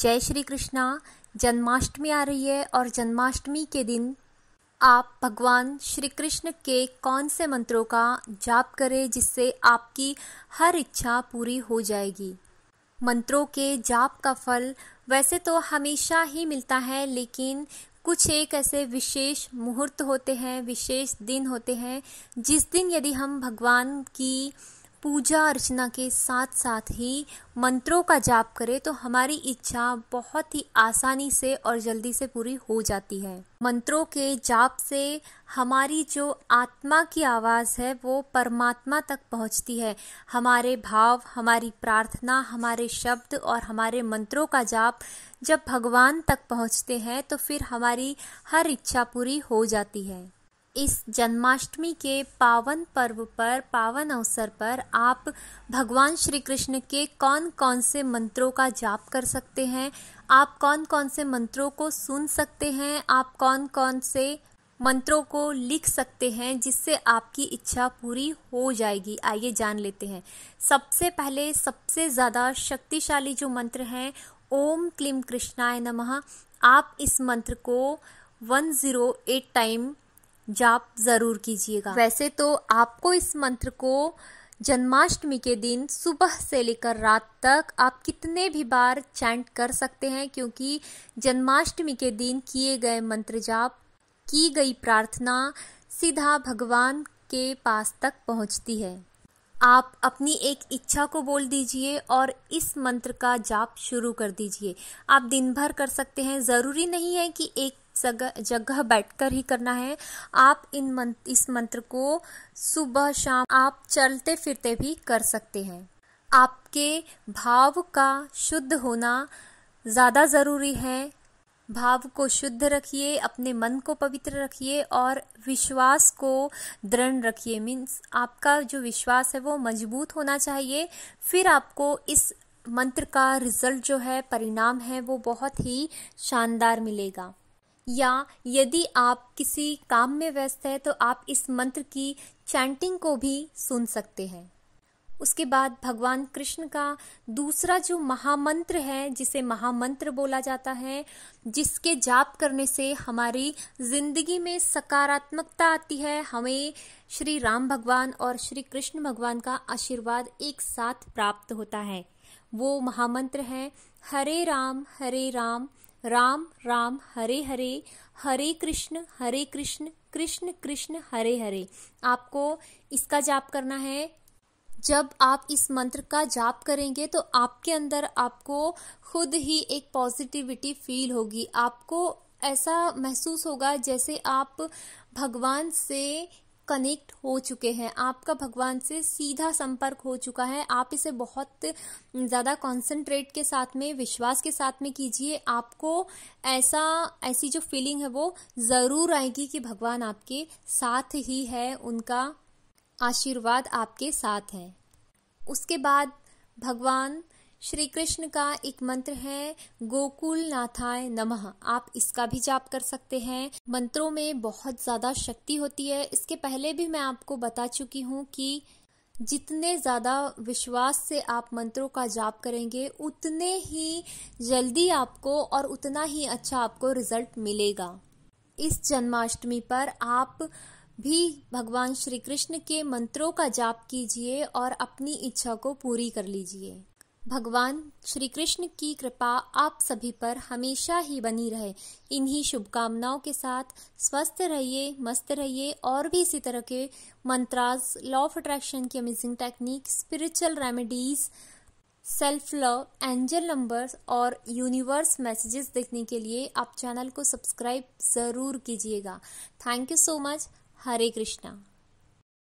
जय श्री कृष्णा जन्माष्टमी आ रही है और जन्माष्टमी के दिन आप भगवान श्री कृष्ण के कौन से मंत्रों का जाप करें जिससे आपकी हर इच्छा पूरी हो जाएगी मंत्रों के जाप का फल वैसे तो हमेशा ही मिलता है लेकिन कुछ एक ऐसे विशेष मुहूर्त होते हैं विशेष दिन होते हैं जिस दिन यदि हम भगवान की पूजा अर्चना के साथ साथ ही मंत्रों का जाप करें तो हमारी इच्छा बहुत ही आसानी से और जल्दी से पूरी हो जाती है मंत्रों के जाप से हमारी जो आत्मा की आवाज़ है वो परमात्मा तक पहुंचती है हमारे भाव हमारी प्रार्थना हमारे शब्द और हमारे मंत्रों का जाप जब भगवान तक पहुंचते हैं तो फिर हमारी हर इच्छा पूरी हो जाती है इस जन्माष्टमी के पावन पर्व पर पावन अवसर पर आप भगवान श्री कृष्ण के कौन कौन से मंत्रों का जाप कर सकते हैं आप कौन कौन से मंत्रों को सुन सकते हैं आप कौन कौन से मंत्रों को लिख सकते हैं जिससे आपकी इच्छा पूरी हो जाएगी आइए जान लेते हैं सबसे पहले सबसे ज़्यादा शक्तिशाली जो मंत्र हैं ओम क्लीम कृष्णाय नमः आप इस मंत्र को 108 टाइम जाप जरूर कीजिएगा वैसे तो आपको इस मंत्र को जन्माष्टमी के दिन सुबह से लेकर रात तक आप कितने भी बार चैंट कर सकते हैं क्योंकि जन्माष्टमी के दिन किए गए मंत्र जाप की गई प्रार्थना सीधा भगवान के पास तक पहुंचती है आप अपनी एक इच्छा को बोल दीजिए और इस मंत्र का जाप शुरू कर दीजिए आप दिन भर कर सकते हैं ज़रूरी नहीं है कि एक जगह बैठकर ही करना है आप इन मंत्र इस मंत्र को सुबह शाम आप चलते फिरते भी कर सकते हैं आपके भाव का शुद्ध होना ज़्यादा ज़रूरी है भाव को शुद्ध रखिए अपने मन को पवित्र रखिए और विश्वास को दृढ़ रखिए मीन्स आपका जो विश्वास है वो मजबूत होना चाहिए फिर आपको इस मंत्र का रिजल्ट जो है परिणाम है वो बहुत ही शानदार मिलेगा या यदि आप किसी काम में व्यस्त है तो आप इस मंत्र की चैंटिंग को भी सुन सकते हैं उसके बाद भगवान कृष्ण का दूसरा जो महामंत्र है जिसे महामंत्र बोला जाता है जिसके जाप करने से हमारी जिंदगी में सकारात्मकता आती है हमें श्री राम भगवान और श्री कृष्ण भगवान का आशीर्वाद एक साथ प्राप्त होता है वो महामंत्र है हरे राम हरे राम राम राम हरे हरे हरे कृष्ण हरे कृष्ण कृष्ण कृष्ण हरे हरे आपको इसका जाप करना है जब आप इस मंत्र का जाप करेंगे तो आपके अंदर आपको खुद ही एक पॉजिटिविटी फील होगी आपको ऐसा महसूस होगा जैसे आप भगवान से कनेक्ट हो चुके हैं आपका भगवान से सीधा संपर्क हो चुका है आप इसे बहुत ज़्यादा कॉन्सेंट्रेट के साथ में विश्वास के साथ में कीजिए आपको ऐसा ऐसी जो फीलिंग है वो ज़रूर आएगी कि भगवान आपके साथ ही है उनका आशीर्वाद आपके साथ है उसके बाद भगवान श्री कृष्ण का एक मंत्र है गोकुल नाथाय नमः आप इसका भी जाप कर सकते हैं मंत्रों में बहुत ज्यादा शक्ति होती है इसके पहले भी मैं आपको बता चुकी हूँ कि जितने ज्यादा विश्वास से आप मंत्रों का जाप करेंगे उतने ही जल्दी आपको और उतना ही अच्छा आपको रिजल्ट मिलेगा इस जन्माष्टमी पर आप भी भगवान श्री कृष्ण के मंत्रों का जाप कीजिए और अपनी इच्छा को पूरी कर लीजिए भगवान श्री कृष्ण की कृपा आप सभी पर हमेशा ही बनी रहे इन्हीं शुभकामनाओं के साथ स्वस्थ रहिए मस्त रहिए और भी इसी तरह के मंत्रास लॉ ऑफ अट्रैक्शन की amazing technique spiritual remedies self love angel numbers और यूनिवर्स मैसेजेस देखने के लिए आप चैनल को सब्सक्राइब ज़रूर कीजिएगा thank you so much Hare Krishna